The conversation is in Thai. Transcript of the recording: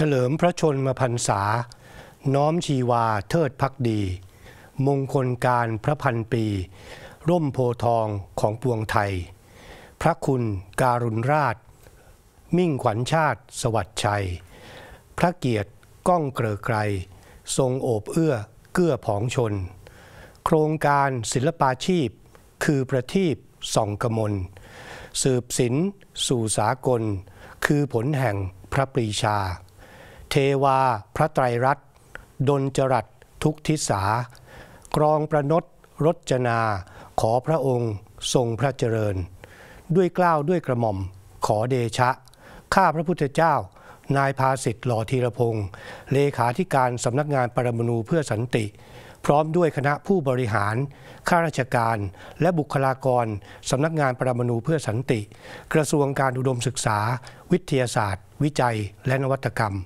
เฉลิมพระชนมพรรษา น้อมชีวาเทิดพักดี มงคลการพระพันปี ร่มโพทองของปวงไทย พระคุณการุณราช มิ่งขวัญชาติสวัสดิ์ชัย พระเกียรติก้องเกลอไกรทรงโอบเอื้อเกื้อผองชน โครงการศิลปาชีพคือประทีปส่องกมลสืบศิลสู่สากลคือผลแห่งพระปรีชาเทวาพระไตรรัตน์ดลจรัตทุกทิศากรองประนตรจนา ขอพระองค์ทรงพระเจริญ ด้วยกล้าวด้วยกระหม่อม ขอเดชะ ข้าพระพุทธเจ้า นายภาสิทธิ์หล่อธีรพงศ์เลขาธิการสำนักงานปรมนูเพื่อสันติ พร้อมด้วยคณะผู้บริหาร ข้าราชการและบุคลากรสำนักงานปรมนูเพื่อสันติ กระทรวงการอุดมศึกษา วิทยาศาสตร์ วิจัยและนวัตกรรม